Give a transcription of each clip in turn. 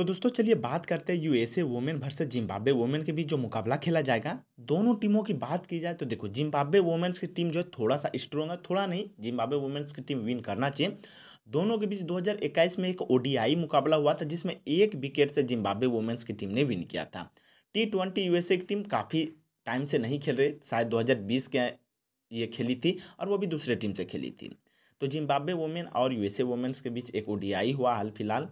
तो दोस्तों चलिए बात करते हैं USA women versus Zimbabwe women के बीच जो मुकाबला खेला जाएगा दोनों टीमों की बात की जाए तो देखो जिम्बाब्वे वोमेन्स की टीम जो है थोड़ा सा स्ट्रॉन्ग है थोड़ा नहीं जिम्बाब्वे वुमेन्स की टीम विन करना चाहिए दोनों के बीच 2021 में एक ओडीआई मुकाबला हुआ था जिसमें एक विकेट से जिम्बाब्वे वुमेन्स की टीम ने विन किया था टी ट्वेंटी यूएसए की टीम काफ़ी टाइम से नहीं खेल रही शायद दो के ये खेली थी और वो भी दूसरे टीम से खेली थी तो जिम्बाब्वे वुमेन और यूएसए वुमेन्स के बीच एक ओडीआई हुआ हाल फिलहाल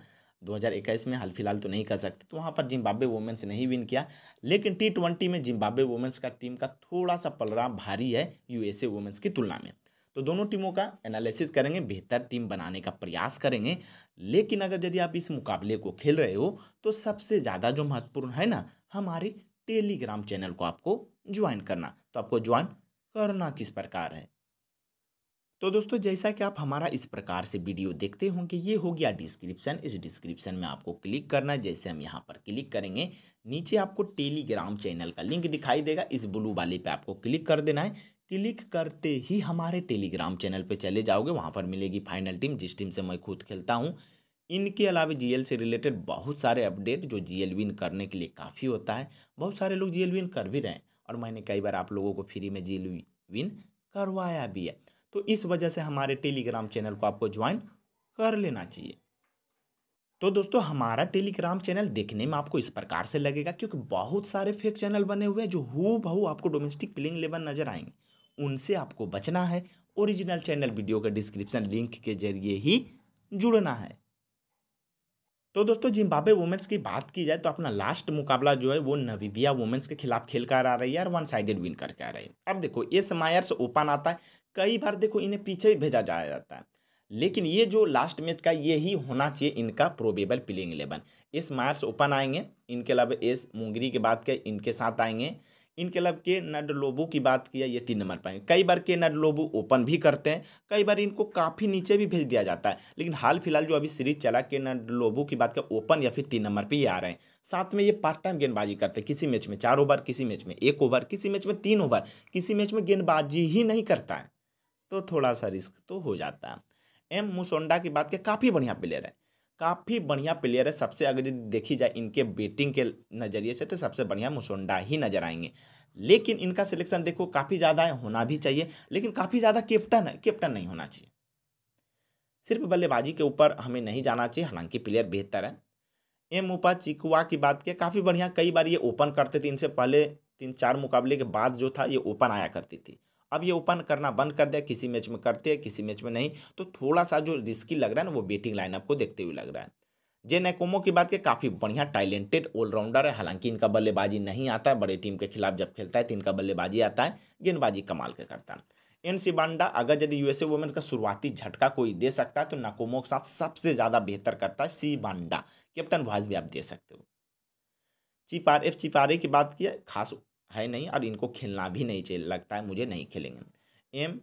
2021 में हाल फिलहाल तो नहीं कर सकते तो वहाँ पर जिम्बाब्वे वुमेन्स ने ही विन किया लेकिन टी ट्वेंटी में जिम्बाब्वे वुमेन्स का टीम का थोड़ा सा पलरा भारी है यूएसए वुमेन्स की तुलना में तो दोनों टीमों का एनालिसिस करेंगे बेहतर टीम बनाने का प्रयास करेंगे लेकिन अगर यदि आप इस मुकाबले को खेल रहे हो तो सबसे ज़्यादा जो महत्वपूर्ण है ना हमारे टेलीग्राम चैनल को आपको ज्वाइन करना तो आपको ज्वाइन करना किस प्रकार है तो दोस्तों जैसा कि आप हमारा इस प्रकार से वीडियो देखते होंगे ये हो गया डिस्क्रिप्शन इस डिस्क्रिप्शन में आपको क्लिक करना है जैसे हम यहाँ पर क्लिक करेंगे नीचे आपको टेलीग्राम चैनल का लिंक दिखाई देगा इस ब्लू वाले पे आपको क्लिक कर देना है क्लिक करते ही हमारे टेलीग्राम चैनल पे चले जाओगे वहाँ पर मिलेगी फाइनल टीम जिस टीम से मैं खुद खेलता हूँ इनके अलावा जीएल से रिलेटेड बहुत सारे अपडेट जो जीएल विन करने के लिए काफ़ी होता है बहुत सारे लोग जीएल विन कर भी रहे हैं और मैंने कई बार आप लोगों को फ्री में जीएल विन करवाया भी है तो इस वजह से हमारे टेलीग्राम चैनल को आपको ज्वाइन कर लेना चाहिए तो दोस्तों हमारा टेलीग्राम चैनल देखने में आपको इस प्रकार से लगेगा क्योंकि बहुत सारे फेक चैनल बने हुए हैं जो हु बहू आपको डोमेस्टिक प्लिंग लेवल नजर आएंगे उनसे आपको बचना है ओरिजिनल चैनल वीडियो का डिस्क्रिप्शन लिंक के जरिए ही जुड़ना है तो दोस्तों जिम्बाब्वे वुमेंस की बात की जाए तो अपना लास्ट मुकाबला जो है वो नवीबिया वुमेंस के खिलाफ खेल कर आ रही है और वन साइडेड विन करके आ रही है अब देखो एस मायर्स ओपन आता है कई बार देखो इन्हें पीछे ही भेजा जाया जाता है लेकिन ये जो लास्ट मैच का ये ही होना चाहिए इनका probable playing eleven S Myers open आएंगे इनके अलावा एस मुंगरी के बात के इनके साथ आएंगे इनके अलावा के नडलोबू की बात किया ये तीन नंबर पर कई बार के नडलोबू ओपन भी करते हैं कई बार इनको काफ़ी नीचे भी भेज दिया जाता है लेकिन हाल फिलहाल जो अभी सीरीज चला के नडलोबू की बात कर ओपन या फिर तीन नंबर पर ही आ रहे हैं साथ में ये पार्ट टाइम गेंदबाजी करते हैं किसी मैच में चार ओवर किसी मैच में एक ओवर किसी मैच में तीन ओवर किसी मैच में गेंदबाजी ही नहीं करता है तो थोड़ा सा रिस्क तो हो जाता है एम मुसोंडा की बात के काफ़ी बढ़िया प्लेयर है काफ़ी बढ़िया प्लेयर है सबसे अगर देखी जाए इनके बेटिंग के नज़रिए से तो सबसे बढ़िया मुसुंडा ही नज़र आएंगे लेकिन इनका सिलेक्शन देखो काफ़ी ज़्यादा है होना भी चाहिए लेकिन काफ़ी ज़्यादा कैप्टन है कैप्टन नहीं होना चाहिए सिर्फ बल्लेबाजी के ऊपर हमें नहीं जाना चाहिए हालांकि प्लेयर बेहतर है एम उपा चिकुआ की बात किया काफ़ी बढ़िया कई बार ये ओपन करते थे इनसे पहले तीन चार मुकाबले के बाद जो था ये ओपन आया करती थी अब ये ओपन करना बंद कर दिया किसी मैच में करते हैं किसी मैच में नहीं तो थोड़ा सा जो रिस्की लग रहा है ना वो बेटिंग लाइनअप को देखते हुए लग रहा है जे नैकोमो की बात के काफ़ी बढ़िया टैलेंटेड ऑलराउंडर है हालांकि इनका बल्लेबाजी नहीं आता है बड़े टीम के खिलाफ जब खेलता है तो इनका बल्लेबाजी आता है गेंदबाजी कमाल के करता है एन सिबांडा अगर यदि यूएसए वुमेंस का शुरुआती झटका कोई दे सकता है तो नकोमो के साथ सबसे ज़्यादा बेहतर करता है सी बांडा कैप्टन वॉइस भी आप दे सकते हो चिपार एफ चिपारे की बात की खास है नहीं और इनको खेलना भी नहीं चाहिए लगता है मुझे नहीं खेलेंगे एम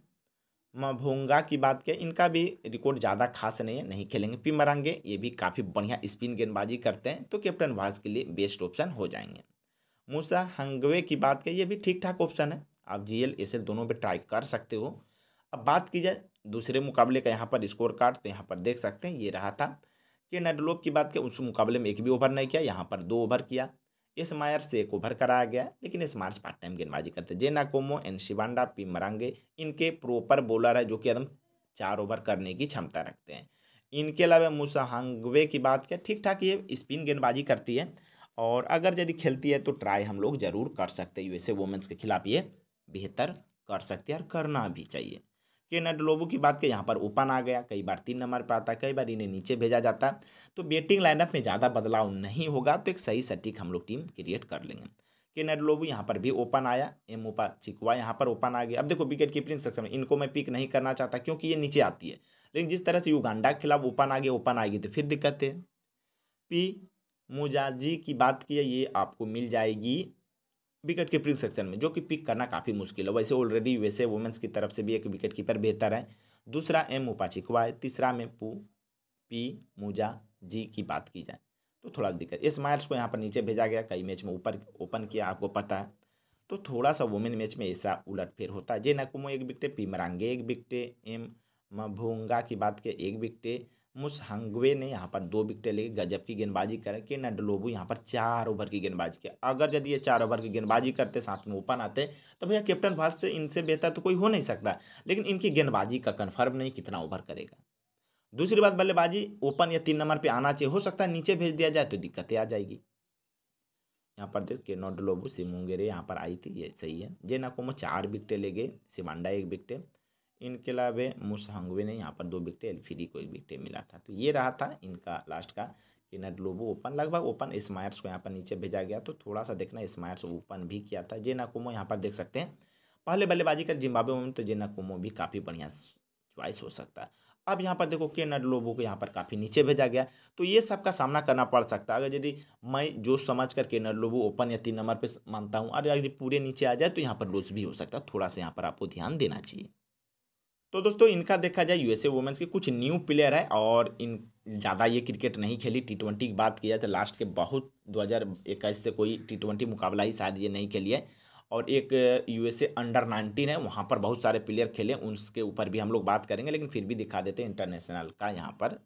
मभोंगा की बात के इनका भी रिकॉर्ड ज़्यादा खास नहीं है नहीं खेलेंगे पी मरंगे ये भी काफ़ी बढ़िया स्पिन गेंदबाजी करते हैं तो कैप्टन वाज के लिए बेस्ट ऑप्शन हो जाएंगे मूसा हंगवे की बात के ये भी ठीक ठाक ऑप्शन है आप जी एल एस एल दोनों पर ट्राई कर सकते हो अब बात की जाए दूसरे मुकाबले का यहाँ पर स्कोर कार्ड तो यहाँ पर देख सकते हैं ये रहा था कि नडलोप की बात के उस मुकाबले में एक भी ओवर नहीं किया यहाँ पर दो ओवर किया एस मायर से को भर कराया गया लेकिन एस मार्च पार्ट टाइम गेंदबाजी करते हैं जेना कोमो एन शिवांडा पी मरांगे इनके प्रोपर बॉलर है जो कि एकदम चार ओवर करने की क्षमता रखते हैं इनके अलावा मुसाहंगवे की बात करें ठीक ठाक ये स्पिन गेंदबाजी करती है और अगर यदि खेलती है तो ट्राई हम लोग ज़रूर कर सकते हैं यूएसए वुमेंस के खिलाफ ये बेहतर कर सकते हैं और करना भी चाहिए के नडलोबू की बात के यहाँ पर ओपन आ गया कई बार तीन नंबर पर आता है कई बार इन्हें नीचे भेजा जाता है तो बेटिंग लाइनअप में ज़्यादा बदलाव नहीं होगा तो एक सही सटीक हम लोग टीम क्रिएट कर लेंगे के लोबो यहाँ पर भी ओपन आया एम ओपा चिकवा यहाँ पर ओपन आ गया अब देखो विकेट कीपरिंग सेक्शन में इनको मैं पिक नहीं करना चाहता क्योंकि ये नीचे आती है लेकिन जिस तरह से युगांडा के खिलाफ ओपन आ गया ओपन आएगी तो फिर दिक्कत है पी मुजाजी की बात की है ये आपको मिल जाएगी विकेट कीपरिंग सेक्शन में जो कि पिक करना काफ़ी मुश्किल है वैसे ऑलरेडी वैसे वुमेंस की तरफ से भी एक विकेट कीपर बेहतर है दूसरा एम उपाचिकवा है तीसरा में पू पी मुजा जी की बात की जाए तो थोड़ा दिक्कत इस माइल्स को यहाँ पर नीचे भेजा गया कई मैच में ऊपर ओपन किया आपको पता है तो थोड़ा सा वुमेन मैच में ऐसा उलट फेर होता है जे नकुमो एक विकटे पी मरांगे एक विकटे एम मभोंगा की बात किया एक विकटे मुसहंगवे ने यहाँ पर दो विकेट लेके गजब की गेंदबाजी करके नडलोबू यहाँ पर चार ओवर की गेंदबाजी की अगर यदि ये चार ओवर की गेंदबाजी करते साथ में ओपन आते तो भैया कैप्टन भाज से इनसे बेहतर तो कोई हो नहीं सकता लेकिन इनकी गेंदबाजी का कन्फर्म नहीं कितना ओवर करेगा दूसरी बात बल्लेबाजी ओपन या तीन नंबर पर आना चाहिए हो सकता है नीचे भेज दिया जाए तो दिक्कतें आ जाएगी यहाँ पर देख के नोडलोबू सिमुंगेरे यहाँ पर आई थी ये सही है जे नाकोमो चार विकटें ले गए सिमांडा एक विकटें इनके अलावा मुसहंगवे ने यहाँ पर दो विकटें एल्फीडी को एक विकटें मिला था तो ये रहा था इनका लास्ट का किनट लोबो ओपन लगभग ओपन स्मायर्स को यहाँ पर नीचे भेजा गया तो थोड़ा सा देखना स्मायर्स ओपन भी किया था जे नाकुमो यहाँ पर देख सकते हैं पहले बल्लेबाजी कर जिम्बाब्वे में तो जे नाकुमो भी काफ़ी बढ़िया च्वाइस हो सकता है अब यहाँ पर देखो के लोबो को यहाँ पर काफ़ी नीचे भेजा गया तो ये सब का सामना करना पड़ सकता है अगर यदि मैं जो समझ कर के लोबो ओपन या तीन नंबर पर मानता हूँ और यदि पूरे नीचे आ जाए तो यहाँ पर लूज भी हो सकता है थोड़ा सा यहाँ पर आपको ध्यान देना चाहिए तो दोस्तों इनका देखा जाए यूएसए वुमेंस के कुछ न्यू प्लेयर है और इन ज़्यादा ये क्रिकेट नहीं खेली टी ट्वेंटी की बात की जाए तो लास्ट के बहुत इक्कीस से कोई टी ट्वेंटी मुकाबला ही शायद ये नहीं खेली है और एक यूएसए अंडर नाइनटीन है वहाँ पर बहुत सारे प्लेयर खेले उनके ऊपर भी हम लोग बात करेंगे लेकिन फिर भी दिखा देते हैं इंटरनेशनल का यहाँ पर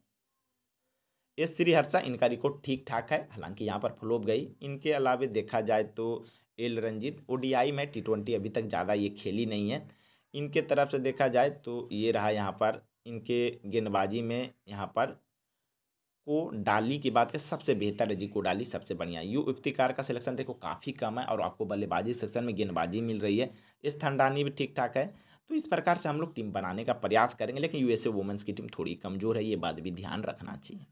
एस श्रीहर्षा इनका रिकॉर्ड ठीक ठाक है हालांकि यहाँ पर फ्लोप गई इनके अलावा देखा जाए तो एल रंजीत आई में टी ट्वेंटी अभी तक ज़्यादा ये खेली नहीं है इनके तरफ से देखा जाए तो ये रहा यहाँ पर इनके गेंदबाजी में यहाँ पर को डाली की बात करें सबसे बेहतर है जी को डाली सबसे बढ़िया यू इफ्तिकार का सिलेक्शन देखो काफ़ी कम है और आपको बल्लेबाजी सेक्शन में गेंदबाजी मिल रही है इस थंडानी भी ठीक ठाक है तो इस प्रकार से हम लोग टीम बनाने का प्रयास करेंगे लेकिन यूएसए वुमेंस की टीम थोड़ी कमज़ोर है ये बात भी ध्यान रखना चाहिए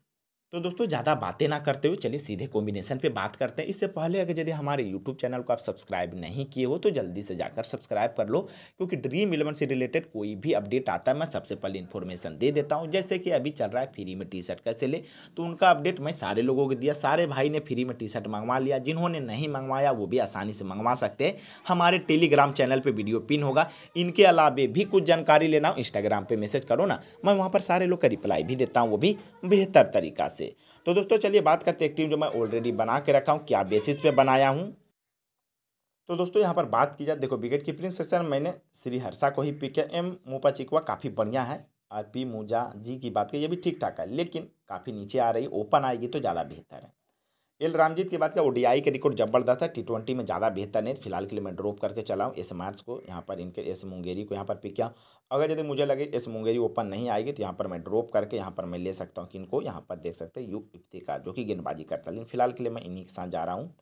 तो दोस्तों ज़्यादा बातें ना करते हुए चलिए सीधे कॉम्बिनेशन पे बात करते हैं इससे पहले अगर यदि हमारे यूट्यूब चैनल को आप सब्सक्राइब नहीं किए हो तो जल्दी से जाकर सब्सक्राइब कर लो क्योंकि ड्रीम इलेवन से रिलेटेड कोई भी अपडेट आता है मैं सबसे पहले इन्फॉर्मेशन दे देता हूँ जैसे कि अभी चल रहा है फ्री में टी शर्ट कैसे ले तो उनका अपडेट मैं सारे लोगों को दिया सारे भाई ने फ्री में टी शर्ट मंगवा लिया जिन्होंने नहीं मंगवाया वो भी आसानी से मंगवा सकते हैं हमारे टेलीग्राम चैनल पर वीडियो पिन होगा इनके अलावा भी कुछ जानकारी लेना हो इंस्टाग्राम पर मैसेज करो ना मैं वहाँ पर सारे लोग का रिप्लाई भी देता हूँ वो भी बेहतर तरीका से तो दोस्तों चलिए बात करते हैं एक टीम जो मैं ऑलरेडी बना के रखा हूँ क्या बेसिस पे बनाया हूँ तो दोस्तों यहाँ पर बात की जाए देखो विकेट कीपिंग सेक्शन मैंने श्री हर्षा को ही पिक किया एम मोपा चिकवा काफ़ी बढ़िया है आर पी मूजा जी की बात की ये भी ठीक ठाक है लेकिन काफ़ी नीचे आ रही ओपन आएगी तो ज़्यादा बेहतर है एल रामजीत की बात करें ओडीआई के रिकॉर्ड जबरदस्त है टी ट्वेंटी में ज़्यादा बेहतर नहीं फिलहाल के लिए मैं ड्रॉप करके चला हूँ एस मार्च को यहाँ पर इनके एस मुंगेरी को यहाँ पर पिक किया अगर यदि मुझे लगे एस मुंगेरी ओपन नहीं आएगी तो यहाँ पर मैं ड्रॉप करके यहाँ पर मैं ले सकता हूँ कि इनको यहाँ पर देख सकते हैं यू इफ्तिकार जो कि गेंदबाजी करता है लेकिन फिलहाल के लिए मैं इन्हीं के साथ जा रहा हूँ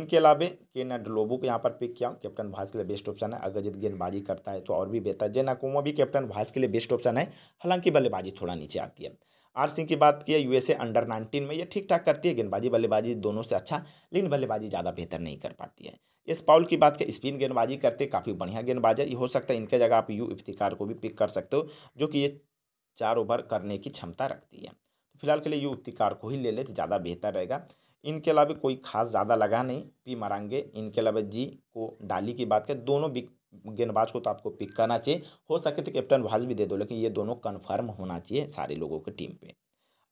इनके अलावा के डलोबू को यहाँ पर पिक किया कैप्टन भास के लिए बेस्ट ऑप्शन है अगर जब गेंदबाजी करता है तो और भी बेहतर जेनाकोमो भी कैप्टन भास के लिए बेस्ट ऑप्शन है हालांकि बल्लेबाजी थोड़ा नीचे आती है आर सिंह की बात किया यूएसए अंडर नाइनटीन में ये ठीक ठाक करती है गेंदबाजी बल्लेबाजी दोनों से अच्छा लेकिन बल्लेबाजी ज़्यादा बेहतर नहीं कर पाती है इस पाउल की बात करें स्पिन गेंदबाजी करते काफ़ी बढ़िया गेंदबाज है ये हो सकता है इनके जगह आप यू इफ्तिकार को भी पिक कर सकते हो जो कि ये चार ओवर करने की क्षमता रखती है तो फिलहाल के लिए यू इफ्तिकार को ही ले ले तो ज़्यादा बेहतर रहेगा इनके अलावा कोई खास ज़्यादा लगा नहीं पी मारांगे इनके अलावा जी को डाली की बात करें दोनों बिक गेंदबाज को तो आपको पिक करना चाहिए हो सके तो कैप्टन भाज भी दे दो लेकिन ये दोनों कन्फर्म होना चाहिए सारे लोगों की टीम पर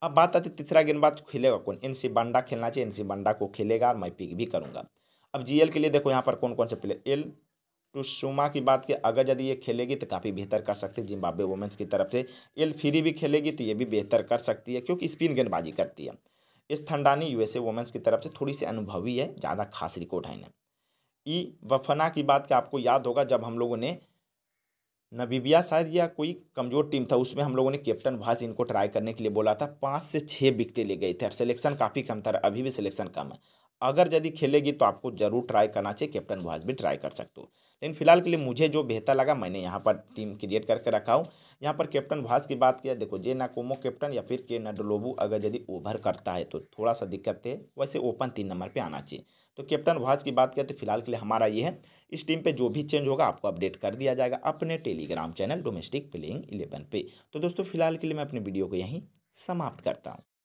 अब बात आती है तीसरा गेंदबाज खेलेगा कौन एन सी बंडा खेलना चाहिए एन सी बंडा को खेलेगा और मैं पिक भी करूँगा अब जी के लिए देखो यहाँ पर कौन कौन से प्लेयर एल टुसुमा की बात की अगर यदि ये खेलेगी तो काफ़ी बेहतर कर सकती है जिम्बाब्वे वुमेंस की तरफ से एल फ्री भी खेलेगी तो ये भी बेहतर कर सकती है क्योंकि स्पिन गेंदबाजी करती है इस थंडानी यूएसए वुमेंस की तरफ से थोड़ी सी अनुभवी है ज़्यादा खास रिकॉर्ड है इन्हें ई वफना की बात का आपको याद होगा जब हम लोगों ने नबीबिया शायद या कोई कमज़ोर टीम था उसमें हम लोगों ने कैप्टन भाज इनको ट्राई करने के लिए बोला था पाँच से छः विकटें ले गई थे और सिलेक्शन काफ़ी कम था अभी भी सिलेक्शन कम है अगर यदि खेलेगी तो आपको जरूर ट्राई करना चाहिए कैप्टन बुहाज भी ट्राई कर सकते हो लेकिन फिलहाल के लिए मुझे जो बेहतर लगा मैंने यहाँ पर टीम क्रिएट करके रखा हूँ यहाँ पर कैप्टन बुहाज की बात किया देखो जे नाकोमो कैप्टन या फिर के नडलोबू अगर यदि ओवर करता है तो थोड़ा सा दिक्कत है वैसे ओपन तीन नंबर पर आना चाहिए तो कैप्टन बुहाज की बात किया तो फिलहाल के लिए हमारा ये है इस टीम पर जो भी चेंज होगा आपको अपडेट कर दिया जाएगा अपने Telegram channel domestic playing eleven पे तो दोस्तों फिलहाल के लिए मैं अपने वीडियो को यहीं समाप्त करता हूँ